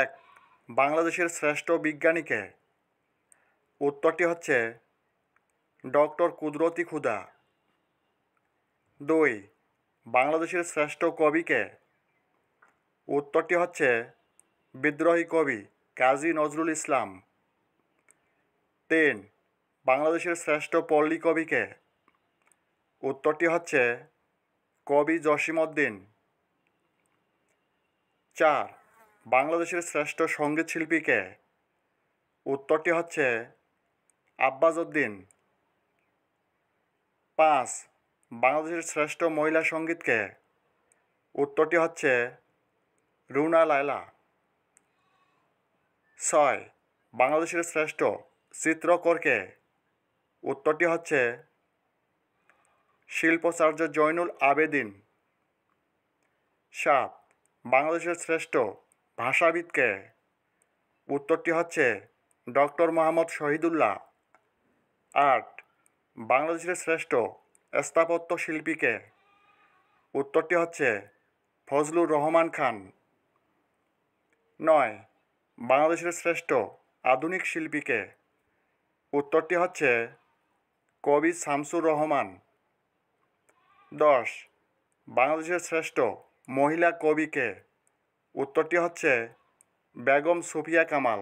এক বাংলাদেশের শ্রেষ্ঠ বিজ্ঞানীকে উত্তরটি হচ্ছে ডক্টর কুদরতি খুদা দুই বাংলাদেশের শ্রেষ্ঠ কবিকে উত্তরটি হচ্ছে বিদ্রোহী কবি কাজী নজরুল ইসলাম তিন বাংলাদেশের শ্রেষ্ঠ পল্লী কবিকে উত্তরটি হচ্ছে কবি জসিমউদ্দিন চার বাংলাদেশের শ্রেষ্ঠ সঙ্গীত শিল্পী কে উত্তরটি হচ্ছে আব্বাস উদ্দিন পাঁচ বাংলাদেশের শ্রেষ্ঠ মহিলা সঙ্গীত কে উত্তরটি হচ্ছে রুনা লায়লা ছয় বাংলাদেশের শ্রেষ্ঠ চিত্রকর কে উত্তরটি হচ্ছে শিল্পাচার্য জয়নুল আবেদিন সাত বাংলাদেশের শ্রেষ্ঠ ভাষাবিদকে উত্তরটি হচ্ছে ডক্টর মোহাম্মদ শহীদুল্লাহ আট বাংলাদেশের শ্রেষ্ঠ স্থাপত্য শিল্পীকে উত্তরটি হচ্ছে ফজলুর রহমান খান নয় বাংলাদেশের শ্রেষ্ঠ আধুনিক শিল্পীকে উত্তরটি হচ্ছে কবি শামসুর রহমান দশ বাংলাদেশের শ্রেষ্ঠ মহিলা কবিকে উত্তরটি হচ্ছে বেগম সুফিয়া কামাল